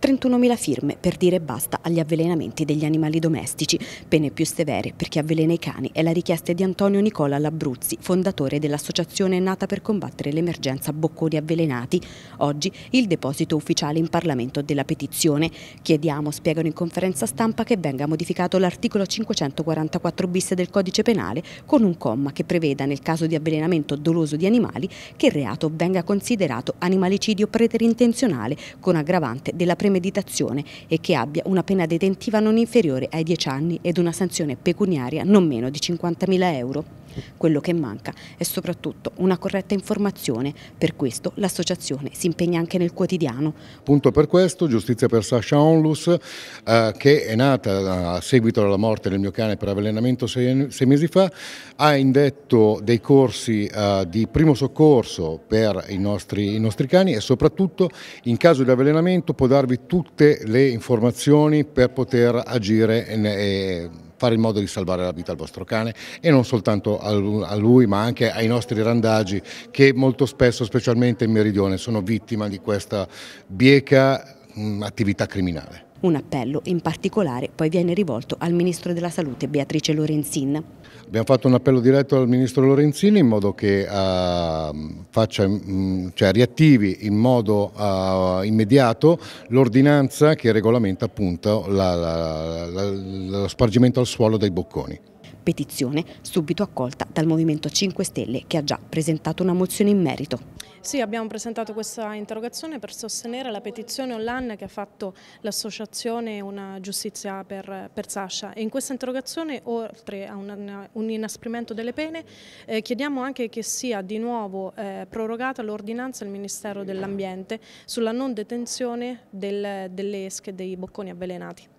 31.000 firme per dire basta agli avvelenamenti degli animali domestici, pene più severe per chi avvelena i cani è la richiesta di Antonio Nicola Labruzzi, fondatore dell'associazione nata per combattere l'emergenza bocconi avvelenati. Oggi il deposito ufficiale in Parlamento della petizione. Chiediamo, spiegano in conferenza stampa, che venga modificato l'articolo 544 bis del codice penale con un comma che preveda nel caso di avvelenamento doloso di animali che il reato venga considerato animalicidio preterintenzionale con aggravante della prevenzione premeditazione e che abbia una pena detentiva non inferiore ai 10 anni ed una sanzione pecuniaria non meno di 50.000 euro. Quello che manca è soprattutto una corretta informazione, per questo l'associazione si impegna anche nel quotidiano. Punto per questo, giustizia per Sasha Onlus, eh, che è nata a seguito della morte del mio cane per avvelenamento sei, sei mesi fa, ha indetto dei corsi eh, di primo soccorso per i nostri, i nostri cani e soprattutto in caso di avvelenamento può darvi tutte le informazioni per poter agire. In, in, in fare in modo di salvare la vita al vostro cane e non soltanto a lui ma anche ai nostri randaggi che molto spesso, specialmente in Meridione, sono vittima di questa bieca attività criminale. Un appello in particolare poi viene rivolto al Ministro della Salute Beatrice Lorenzin. Abbiamo fatto un appello diretto al Ministro Lorenzin in modo che uh, faccia, mh, mm, cioè, riattivi in modo uh, immediato l'ordinanza che regolamenta appunto la, la, la, lo spargimento al suolo dei bocconi petizione subito accolta dal Movimento 5 Stelle che ha già presentato una mozione in merito. Sì, abbiamo presentato questa interrogazione per sostenere la petizione online che ha fatto l'associazione Una Giustizia per, per, Sasha e in questa interrogazione oltre a un, un inasprimento delle pene eh, chiediamo anche che sia di nuovo eh, prorogata l'ordinanza del Ministero dell'Ambiente sulla non detenzione del, delle esche dei bocconi avvelenati.